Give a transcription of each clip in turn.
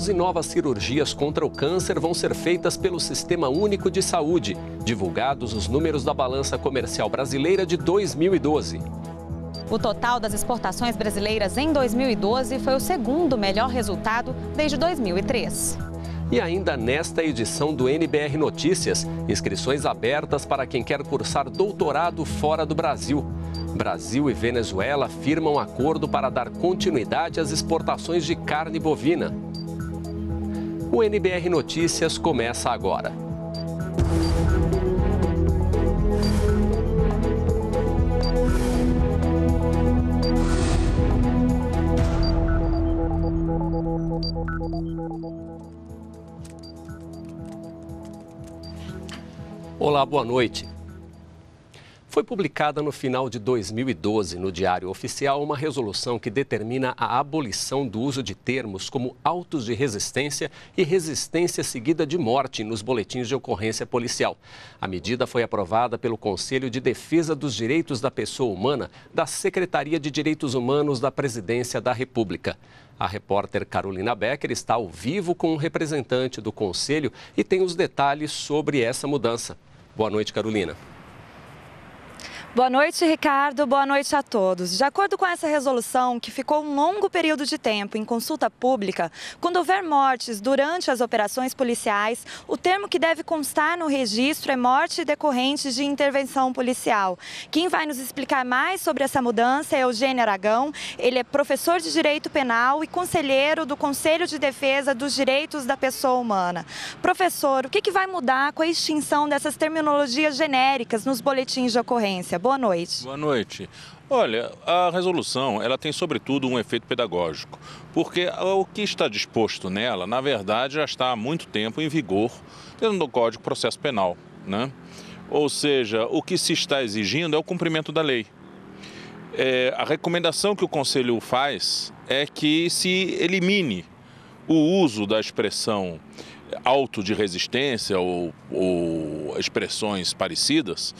12 novas cirurgias contra o câncer vão ser feitas pelo Sistema Único de Saúde, divulgados os números da balança comercial brasileira de 2012. O total das exportações brasileiras em 2012 foi o segundo melhor resultado desde 2003. E ainda nesta edição do NBR Notícias, inscrições abertas para quem quer cursar doutorado fora do Brasil. Brasil e Venezuela firmam acordo para dar continuidade às exportações de carne bovina. O NBR Notícias começa agora. Olá, boa noite. Foi publicada no final de 2012 no Diário Oficial uma resolução que determina a abolição do uso de termos como autos de resistência e resistência seguida de morte nos boletins de ocorrência policial. A medida foi aprovada pelo Conselho de Defesa dos Direitos da Pessoa Humana da Secretaria de Direitos Humanos da Presidência da República. A repórter Carolina Becker está ao vivo com um representante do Conselho e tem os detalhes sobre essa mudança. Boa noite, Carolina. Boa noite, Ricardo. Boa noite a todos. De acordo com essa resolução, que ficou um longo período de tempo em consulta pública, quando houver mortes durante as operações policiais, o termo que deve constar no registro é morte decorrente de intervenção policial. Quem vai nos explicar mais sobre essa mudança é Eugênio Aragão. Ele é professor de Direito Penal e conselheiro do Conselho de Defesa dos Direitos da Pessoa Humana. Professor, o que, que vai mudar com a extinção dessas terminologias genéricas nos boletins de ocorrência? Boa noite. Boa noite. Olha, a resolução ela tem sobretudo um efeito pedagógico, porque o que está disposto nela, na verdade, já está há muito tempo em vigor dentro do Código de Processo Penal, né? Ou seja, o que se está exigindo é o cumprimento da lei. É, a recomendação que o Conselho faz é que se elimine o uso da expressão auto de resistência ou, ou expressões parecidas,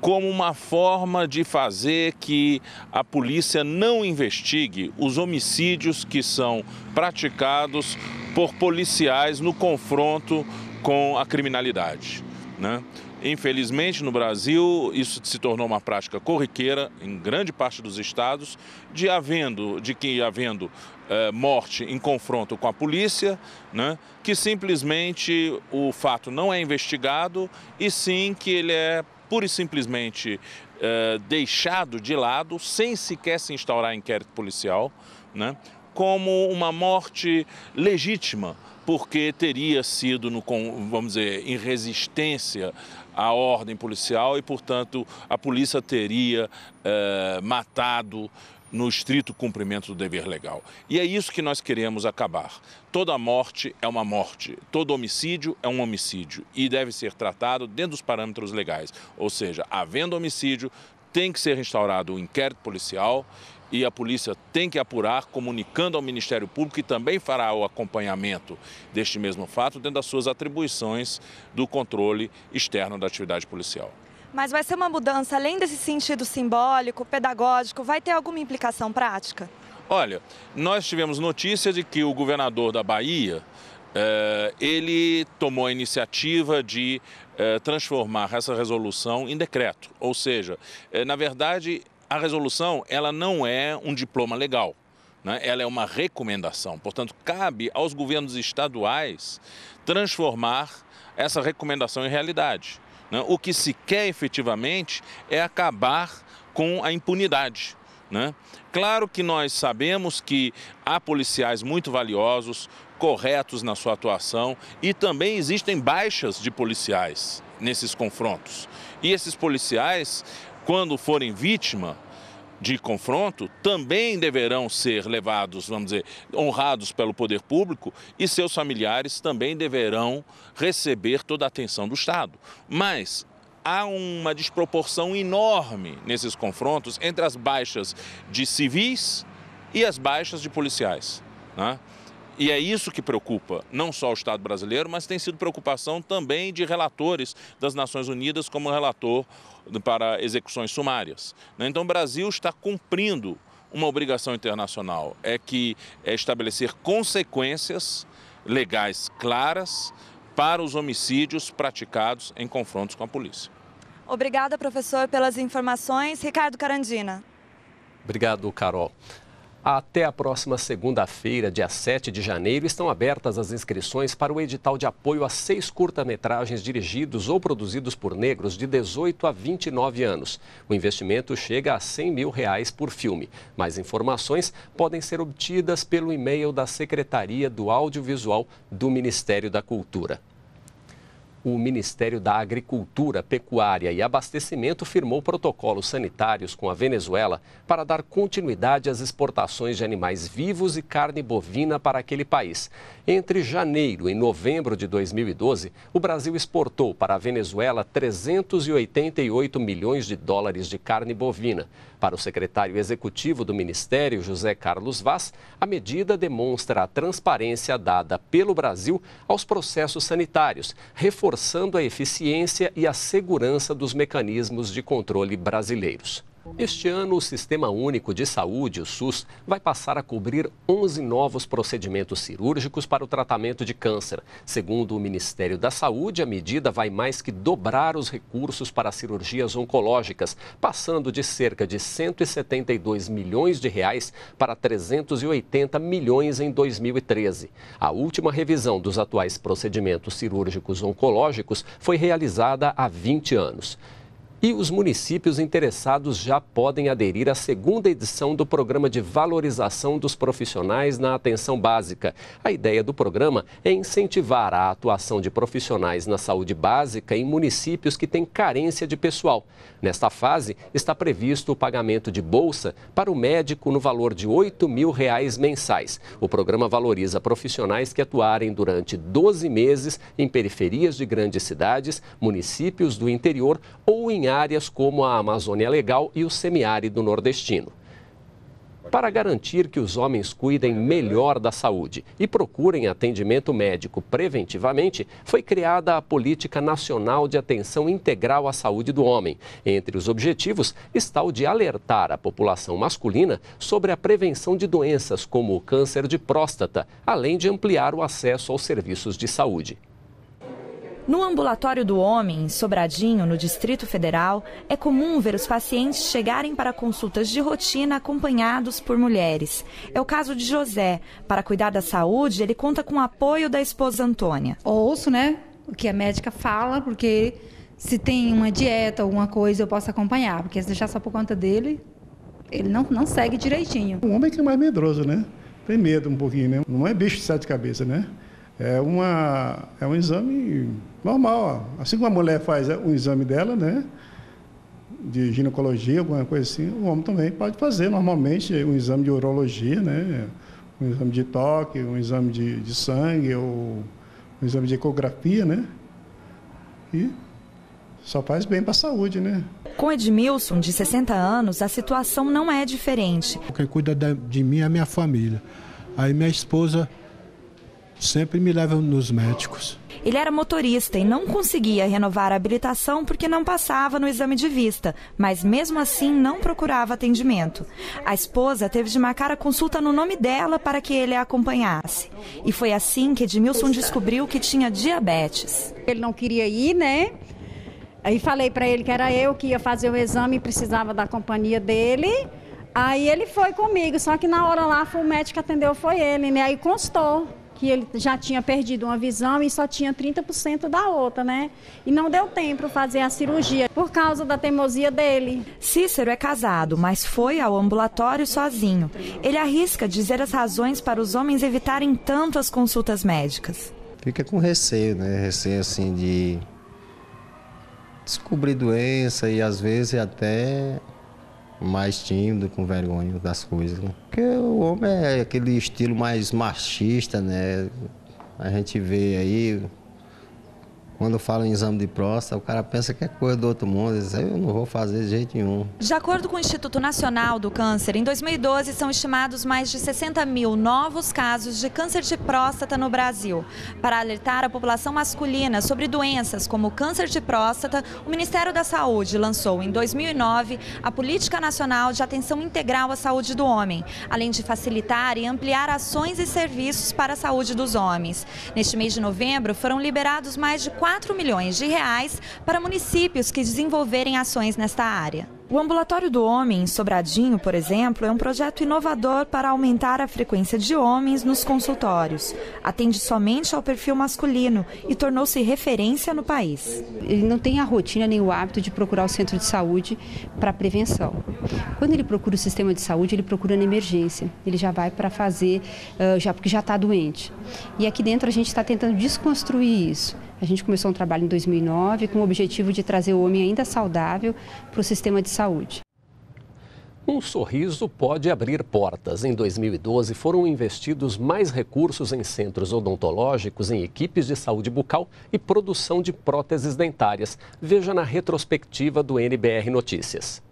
como uma forma de fazer que a polícia não investigue os homicídios que são praticados por policiais no confronto com a criminalidade. Né? Infelizmente, no Brasil, isso se tornou uma prática corriqueira em grande parte dos estados, de havendo, de que havendo eh, morte em confronto com a polícia, né, que simplesmente o fato não é investigado e sim que ele é pura e simplesmente eh, deixado de lado, sem sequer se instaurar inquérito policial, né? como uma morte legítima, porque teria sido, no, vamos dizer, em resistência à ordem policial e, portanto, a polícia teria eh, matado no estrito cumprimento do dever legal. E é isso que nós queremos acabar. Toda morte é uma morte, todo homicídio é um homicídio e deve ser tratado dentro dos parâmetros legais. Ou seja, havendo homicídio, tem que ser restaurado o um inquérito policial e a polícia tem que apurar, comunicando ao Ministério Público, que também fará o acompanhamento deste mesmo fato dentro das suas atribuições do controle externo da atividade policial. Mas vai ser uma mudança, além desse sentido simbólico, pedagógico, vai ter alguma implicação prática? Olha, nós tivemos notícia de que o governador da Bahia, eh, ele tomou a iniciativa de eh, transformar essa resolução em decreto. Ou seja, eh, na verdade, a resolução ela não é um diploma legal né? ela é uma recomendação. Portanto, cabe aos governos estaduais transformar essa recomendação em realidade. Né? O que se quer efetivamente é acabar com a impunidade. Né? Claro que nós sabemos que há policiais muito valiosos, corretos na sua atuação e também existem baixas de policiais nesses confrontos. E esses policiais, quando forem vítima de confronto também deverão ser levados, vamos dizer, honrados pelo poder público e seus familiares também deverão receber toda a atenção do Estado. Mas há uma desproporção enorme nesses confrontos entre as baixas de civis e as baixas de policiais. Né? E é isso que preocupa não só o Estado brasileiro, mas tem sido preocupação também de relatores das Nações Unidas, como relator para execuções sumárias. Né? Então, o Brasil está cumprindo uma obrigação internacional, é que é estabelecer consequências legais claras para os homicídios praticados em confrontos com a polícia. Obrigada, professor, pelas informações. Ricardo Carandina. Obrigado, Carol. Até a próxima segunda-feira, dia 7 de janeiro, estão abertas as inscrições para o edital de apoio a seis curta-metragens dirigidos ou produzidos por negros de 18 a 29 anos. O investimento chega a 100 mil reais por filme. Mais informações podem ser obtidas pelo e-mail da Secretaria do Audiovisual do Ministério da Cultura o Ministério da Agricultura, Pecuária e Abastecimento firmou protocolos sanitários com a Venezuela para dar continuidade às exportações de animais vivos e carne bovina para aquele país. Entre janeiro e novembro de 2012, o Brasil exportou para a Venezuela 388 milhões de dólares de carne bovina. Para o secretário executivo do Ministério, José Carlos Vaz, a medida demonstra a transparência dada pelo Brasil aos processos sanitários, reforçando a eficiência e a segurança dos mecanismos de controle brasileiros. Este ano, o Sistema Único de Saúde, o SUS, vai passar a cobrir 11 novos procedimentos cirúrgicos para o tratamento de câncer. Segundo o Ministério da Saúde, a medida vai mais que dobrar os recursos para cirurgias oncológicas, passando de cerca de 172 milhões de reais para 380 milhões em 2013. A última revisão dos atuais procedimentos cirúrgicos oncológicos foi realizada há 20 anos. E os municípios interessados já podem aderir à segunda edição do Programa de Valorização dos Profissionais na Atenção Básica. A ideia do programa é incentivar a atuação de profissionais na saúde básica em municípios que têm carência de pessoal. Nesta fase, está previsto o pagamento de bolsa para o médico no valor de R$ 8 mil reais mensais. O programa valoriza profissionais que atuarem durante 12 meses em periferias de grandes cidades, municípios do interior ou em áreas como a Amazônia Legal e o semiárido nordestino. Para garantir que os homens cuidem melhor da saúde e procurem atendimento médico preventivamente, foi criada a Política Nacional de Atenção Integral à Saúde do Homem. Entre os objetivos está o de alertar a população masculina sobre a prevenção de doenças como o câncer de próstata, além de ampliar o acesso aos serviços de saúde. No ambulatório do homem, em Sobradinho, no Distrito Federal, é comum ver os pacientes chegarem para consultas de rotina acompanhados por mulheres. É o caso de José. Para cuidar da saúde, ele conta com o apoio da esposa Antônia. Ouço, né, o que a médica fala, porque se tem uma dieta, alguma coisa, eu posso acompanhar, porque se deixar só por conta dele, ele não, não segue direitinho. O homem é que é mais medroso, né? Tem medo um pouquinho, né? Não é bicho de sete cabeças, né? É, uma, é um exame normal. Assim como a mulher faz o é, exame dela, né? De ginecologia, alguma coisa assim, o homem também pode fazer normalmente um exame de urologia, né? Um exame de toque, um exame de, de sangue, ou um exame de ecografia, né? E só faz bem para a saúde, né? Com Edmilson, de 60 anos, a situação não é diferente. Quem cuida de mim é a minha família. Aí minha esposa sempre me levam nos médicos. Ele era motorista e não conseguia renovar a habilitação porque não passava no exame de vista, mas mesmo assim não procurava atendimento. A esposa teve de marcar a consulta no nome dela para que ele a acompanhasse. E foi assim que Edmilson descobriu que tinha diabetes. Ele não queria ir, né? Aí falei para ele que era eu que ia fazer o exame e precisava da companhia dele. Aí ele foi comigo, só que na hora lá o médico atendeu foi ele, né? Aí constou que ele já tinha perdido uma visão e só tinha 30% da outra, né? E não deu tempo fazer a cirurgia por causa da teimosia dele. Cícero é casado, mas foi ao ambulatório sozinho. Ele arrisca dizer as razões para os homens evitarem tanto as consultas médicas. Fica com receio, né? Receio assim de descobrir doença e às vezes até mais tímido, com vergonha das coisas. Né? Porque o homem é aquele estilo mais machista, né? A gente vê aí quando fala em exame de próstata, o cara pensa que é coisa do outro mundo. Diz, eu não vou fazer de jeito nenhum. De acordo com o Instituto Nacional do Câncer, em 2012 são estimados mais de 60 mil novos casos de câncer de próstata no Brasil. Para alertar a população masculina sobre doenças como câncer de próstata, o Ministério da Saúde lançou em 2009 a Política Nacional de Atenção Integral à Saúde do Homem, além de facilitar e ampliar ações e serviços para a saúde dos homens. Neste mês de novembro, foram liberados mais de 4 4 milhões de reais para municípios que desenvolverem ações nesta área. O Ambulatório do Homem, em Sobradinho, por exemplo, é um projeto inovador para aumentar a frequência de homens nos consultórios. Atende somente ao perfil masculino e tornou-se referência no país. Ele não tem a rotina nem o hábito de procurar o centro de saúde para prevenção. Quando ele procura o sistema de saúde, ele procura na emergência. Ele já vai para fazer, eh, já porque já está doente. E aqui dentro a gente está tentando desconstruir isso. A gente começou um trabalho em 2009 com o objetivo de trazer o homem ainda saudável para o sistema de saúde. Um sorriso pode abrir portas. Em 2012, foram investidos mais recursos em centros odontológicos, em equipes de saúde bucal e produção de próteses dentárias. Veja na retrospectiva do NBR Notícias.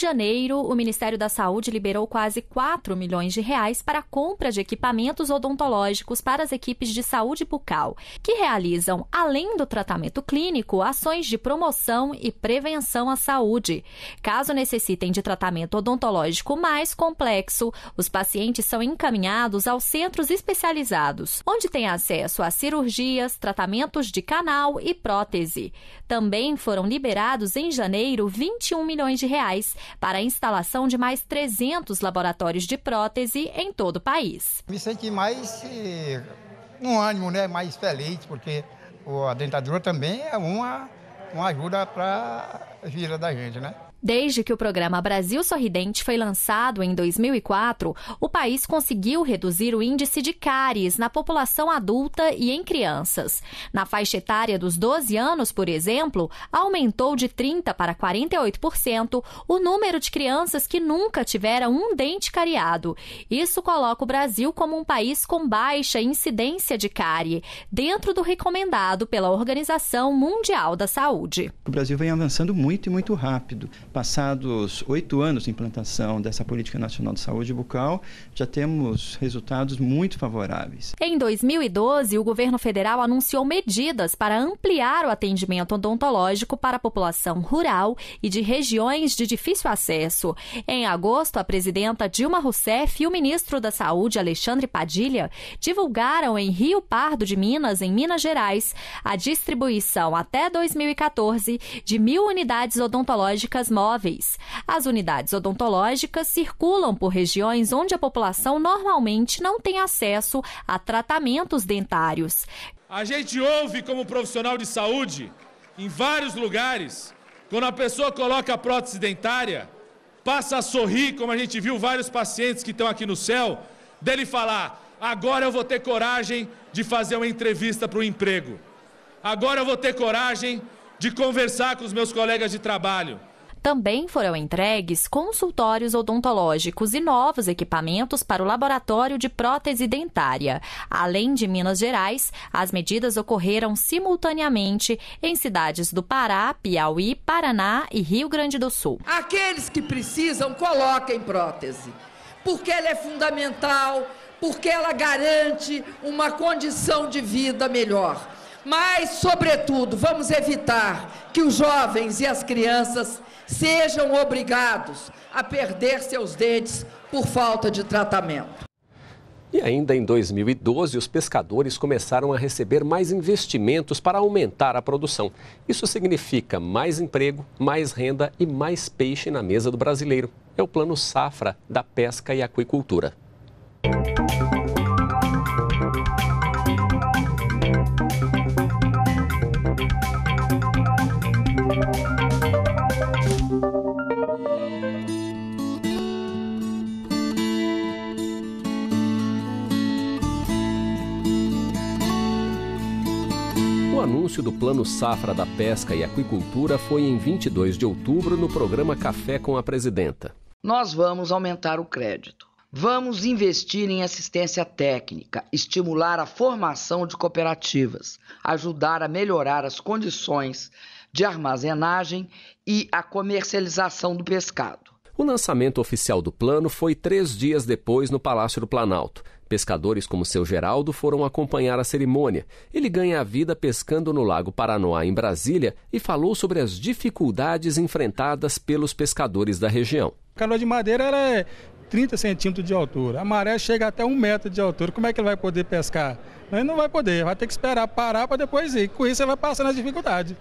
janeiro, o Ministério da Saúde liberou quase 4 milhões de reais para a compra de equipamentos odontológicos para as equipes de saúde bucal, que realizam, além do tratamento clínico, ações de promoção e prevenção à saúde. Caso necessitem de tratamento odontológico mais complexo, os pacientes são encaminhados aos centros especializados, onde têm acesso a cirurgias, tratamentos de canal e prótese. Também foram liberados em janeiro 21 milhões de reais para a instalação de mais 300 laboratórios de prótese em todo o país. Me senti mais eh, um ânimo, né? mais feliz, porque a dentadura também é uma, uma ajuda para a vida da gente, né? Desde que o programa Brasil Sorridente foi lançado em 2004, o país conseguiu reduzir o índice de cáries na população adulta e em crianças. Na faixa etária dos 12 anos, por exemplo, aumentou de 30 para 48% o número de crianças que nunca tiveram um dente cariado. Isso coloca o Brasil como um país com baixa incidência de cárie, dentro do recomendado pela Organização Mundial da Saúde. O Brasil vem avançando muito e muito rápido. Passados oito anos de implantação dessa Política Nacional de Saúde Bucal, já temos resultados muito favoráveis. Em 2012, o governo federal anunciou medidas para ampliar o atendimento odontológico para a população rural e de regiões de difícil acesso. Em agosto, a presidenta Dilma Rousseff e o ministro da Saúde, Alexandre Padilha, divulgaram em Rio Pardo de Minas, em Minas Gerais, a distribuição até 2014 de mil unidades odontológicas as unidades odontológicas circulam por regiões onde a população normalmente não tem acesso a tratamentos dentários. A gente ouve como profissional de saúde em vários lugares, quando a pessoa coloca a prótese dentária, passa a sorrir, como a gente viu vários pacientes que estão aqui no céu, dele falar: agora eu vou ter coragem de fazer uma entrevista para o emprego, agora eu vou ter coragem de conversar com os meus colegas de trabalho, também foram entregues consultórios odontológicos e novos equipamentos para o laboratório de prótese dentária. Além de Minas Gerais, as medidas ocorreram simultaneamente em cidades do Pará, Piauí, Paraná e Rio Grande do Sul. Aqueles que precisam, coloquem prótese, porque ela é fundamental, porque ela garante uma condição de vida melhor. Mas, sobretudo, vamos evitar que os jovens e as crianças sejam obrigados a perder seus dentes por falta de tratamento. E ainda em 2012, os pescadores começaram a receber mais investimentos para aumentar a produção. Isso significa mais emprego, mais renda e mais peixe na mesa do brasileiro. É o plano Safra da Pesca e Aquicultura. do Plano Safra da Pesca e Aquicultura foi em 22 de outubro no programa Café com a Presidenta. Nós vamos aumentar o crédito. Vamos investir em assistência técnica, estimular a formação de cooperativas, ajudar a melhorar as condições de armazenagem e a comercialização do pescado. O lançamento oficial do plano foi três dias depois no Palácio do Planalto, Pescadores como seu Geraldo foram acompanhar a cerimônia. Ele ganha a vida pescando no Lago Paranoá, em Brasília, e falou sobre as dificuldades enfrentadas pelos pescadores da região. A canoa de madeira é 30 centímetros de altura. A maré chega até um metro de altura. Como é que ele vai poder pescar? Ele não vai poder, vai ter que esperar parar para depois ir. Com isso, ele vai passando as dificuldades.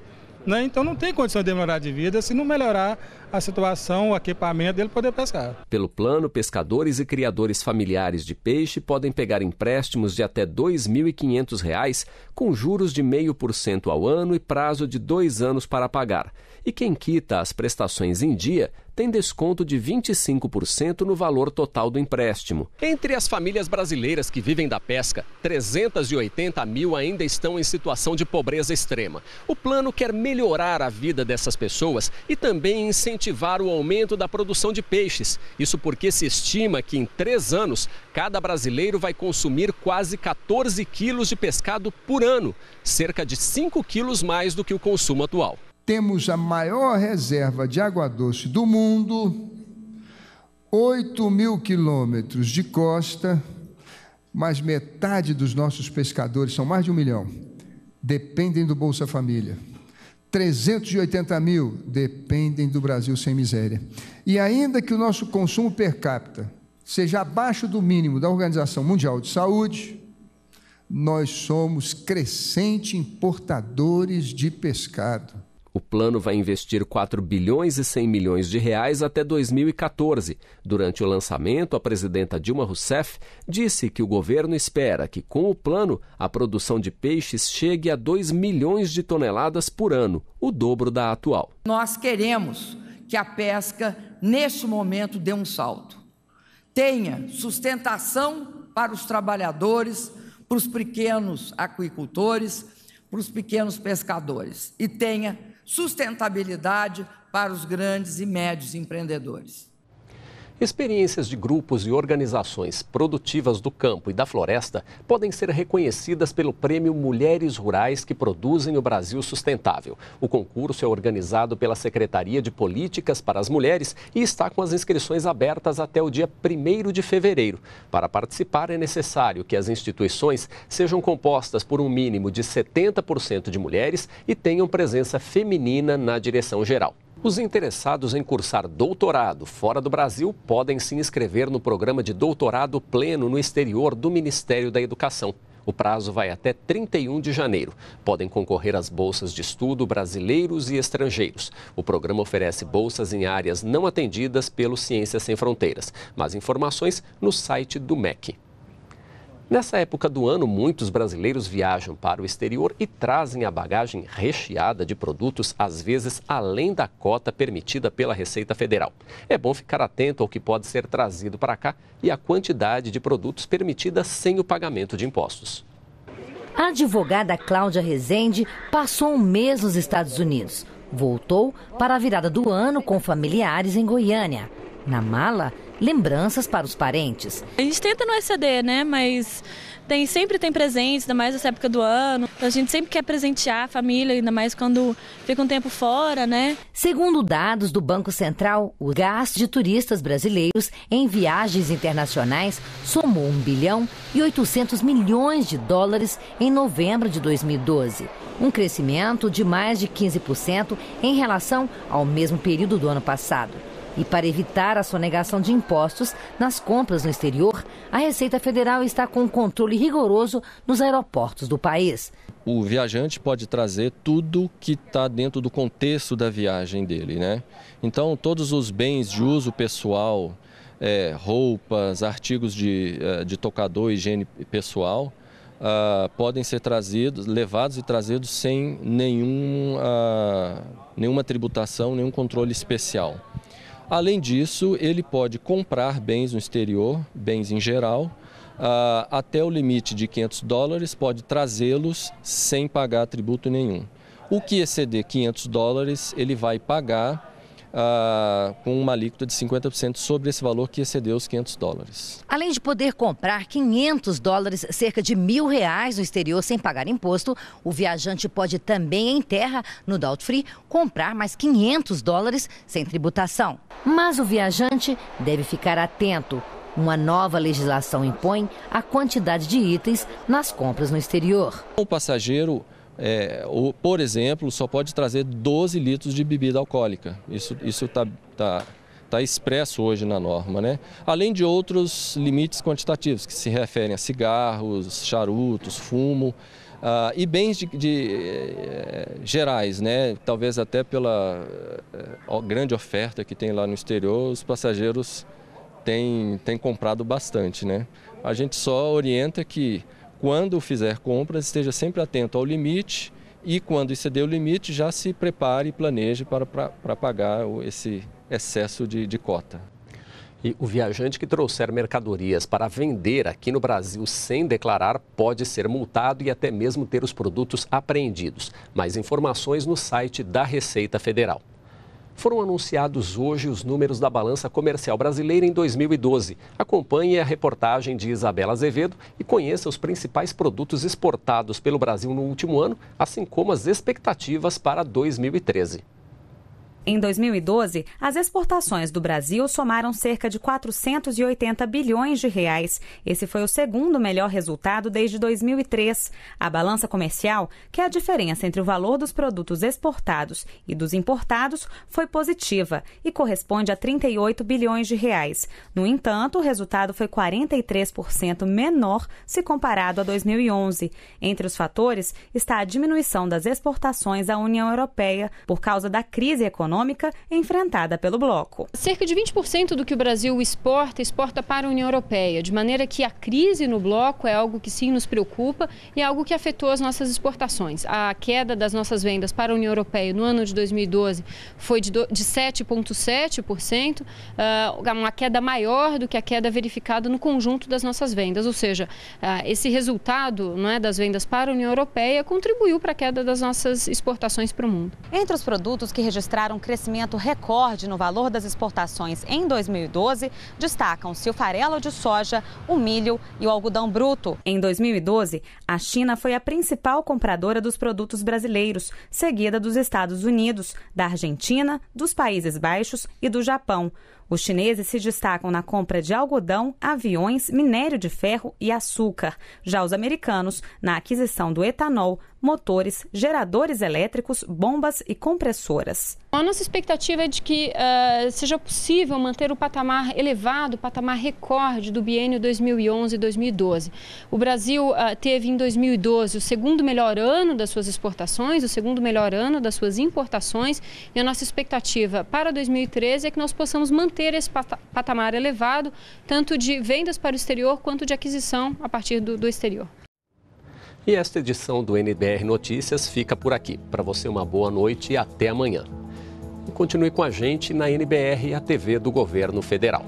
Né? Então não tem condição de melhorar de vida se não melhorar a situação, o equipamento dele poder pescar. Pelo plano, pescadores e criadores familiares de peixe podem pegar empréstimos de até R$ 2.500 com juros de 0,5% ao ano e prazo de dois anos para pagar e quem quita as prestações em dia tem desconto de 25% no valor total do empréstimo. Entre as famílias brasileiras que vivem da pesca, 380 mil ainda estão em situação de pobreza extrema. O plano quer melhorar a vida dessas pessoas e também incentivar o aumento da produção de peixes. Isso porque se estima que em três anos, cada brasileiro vai consumir quase 14 quilos de pescado por ano, cerca de 5 quilos mais do que o consumo atual temos a maior reserva de água doce do mundo, 8 mil quilômetros de costa, mas metade dos nossos pescadores, são mais de um milhão, dependem do Bolsa Família. 380 mil dependem do Brasil sem miséria. E ainda que o nosso consumo per capita seja abaixo do mínimo da Organização Mundial de Saúde, nós somos crescentes importadores de pescado. O plano vai investir 4 bilhões e 100 milhões de reais até 2014. Durante o lançamento, a presidenta Dilma Rousseff disse que o governo espera que, com o plano, a produção de peixes chegue a 2 milhões de toneladas por ano, o dobro da atual. Nós queremos que a pesca, neste momento, dê um salto. Tenha sustentação para os trabalhadores, para os pequenos aquicultores, para os pequenos pescadores. E tenha sustentabilidade para os grandes e médios empreendedores. Experiências de grupos e organizações produtivas do campo e da floresta podem ser reconhecidas pelo Prêmio Mulheres Rurais que Produzem o Brasil Sustentável. O concurso é organizado pela Secretaria de Políticas para as Mulheres e está com as inscrições abertas até o dia 1 de fevereiro. Para participar, é necessário que as instituições sejam compostas por um mínimo de 70% de mulheres e tenham presença feminina na direção geral. Os interessados em cursar doutorado fora do Brasil podem se inscrever no programa de doutorado pleno no exterior do Ministério da Educação. O prazo vai até 31 de janeiro. Podem concorrer às bolsas de estudo brasileiros e estrangeiros. O programa oferece bolsas em áreas não atendidas pelo Ciências Sem Fronteiras, Mais informações no site do MEC. Nessa época do ano, muitos brasileiros viajam para o exterior e trazem a bagagem recheada de produtos, às vezes além da cota permitida pela Receita Federal. É bom ficar atento ao que pode ser trazido para cá e à quantidade de produtos permitida sem o pagamento de impostos. A advogada Cláudia Rezende passou um mês nos Estados Unidos. Voltou para a virada do ano com familiares em Goiânia. Na mala, lembranças para os parentes. A gente tenta não exceder, né? Mas tem, sempre tem presentes, ainda mais nessa época do ano. A gente sempre quer presentear a família, ainda mais quando fica um tempo fora, né? Segundo dados do Banco Central, o gasto de turistas brasileiros em viagens internacionais somou 1 bilhão e 800 milhões de dólares em novembro de 2012, um crescimento de mais de 15% em relação ao mesmo período do ano passado. E para evitar a sonegação de impostos nas compras no exterior, a Receita Federal está com um controle rigoroso nos aeroportos do país. O viajante pode trazer tudo que está dentro do contexto da viagem dele, né? Então, todos os bens de uso pessoal, é, roupas, artigos de, é, de tocador, higiene pessoal, Uh, podem ser trazidos, levados e trazidos sem nenhum, uh, nenhuma tributação, nenhum controle especial. Além disso, ele pode comprar bens no exterior, bens em geral, ah, até o limite de 500 dólares, pode trazê-los sem pagar tributo nenhum. O que exceder 500 dólares, ele vai pagar ah, com uma alíquota de 50% sobre esse valor que excedeu os 500 dólares. Além de poder comprar 500 dólares, cerca de mil reais no exterior sem pagar imposto, o viajante pode também em terra, no Doubt Free, comprar mais 500 dólares sem tributação. Mas o viajante deve ficar atento. Uma nova legislação impõe a quantidade de itens nas compras no exterior. O passageiro é, por exemplo, só pode trazer 12 litros de bebida alcoólica. Isso está tá, tá expresso hoje na norma. Né? Além de outros limites quantitativos, que se referem a cigarros, charutos, fumo. Ah, e bens de, de eh, gerais, né? talvez até pela eh, grande oferta que tem lá no exterior, os passageiros têm, têm comprado bastante. Né? A gente só orienta que quando fizer compras, esteja sempre atento ao limite e, quando exceder o limite, já se prepare e planeje para, para, para pagar esse excesso de, de cota. E o viajante que trouxer mercadorias para vender aqui no Brasil sem declarar pode ser multado e até mesmo ter os produtos apreendidos. Mais informações no site da Receita Federal. Foram anunciados hoje os números da balança comercial brasileira em 2012. Acompanhe a reportagem de Isabela Azevedo e conheça os principais produtos exportados pelo Brasil no último ano, assim como as expectativas para 2013. Em 2012, as exportações do Brasil somaram cerca de 480 bilhões de reais. Esse foi o segundo melhor resultado desde 2003. A balança comercial, que é a diferença entre o valor dos produtos exportados e dos importados, foi positiva e corresponde a 38 bilhões de reais. No entanto, o resultado foi 43% menor se comparado a 2011. Entre os fatores está a diminuição das exportações à União Europeia por causa da crise econômica econômica enfrentada pelo bloco. Cerca de 20% do que o Brasil exporta, exporta para a União Europeia, de maneira que a crise no bloco é algo que sim nos preocupa e é algo que afetou as nossas exportações. A queda das nossas vendas para a União Europeia no ano de 2012 foi de 7,7%, ah, uma queda maior do que a queda verificada no conjunto das nossas vendas, ou seja, ah, esse resultado não é, das vendas para a União Europeia contribuiu para a queda das nossas exportações para o mundo. Entre os produtos que registraram um crescimento recorde no valor das exportações em 2012, destacam-se o farelo de soja, o milho e o algodão bruto. Em 2012, a China foi a principal compradora dos produtos brasileiros, seguida dos Estados Unidos, da Argentina, dos Países Baixos e do Japão. Os chineses se destacam na compra de algodão, aviões, minério de ferro e açúcar. Já os americanos, na aquisição do etanol, motores, geradores elétricos, bombas e compressoras. A nossa expectativa é de que uh, seja possível manter o patamar elevado, o patamar recorde do biênio 2011-2012. O Brasil uh, teve em 2012 o segundo melhor ano das suas exportações, o segundo melhor ano das suas importações e a nossa expectativa para 2013 é que nós possamos manter esse patamar elevado, tanto de vendas para o exterior quanto de aquisição a partir do, do exterior. E esta edição do NBR Notícias fica por aqui. Para você, uma boa noite e até amanhã. E continue com a gente na NBR, a TV do Governo Federal.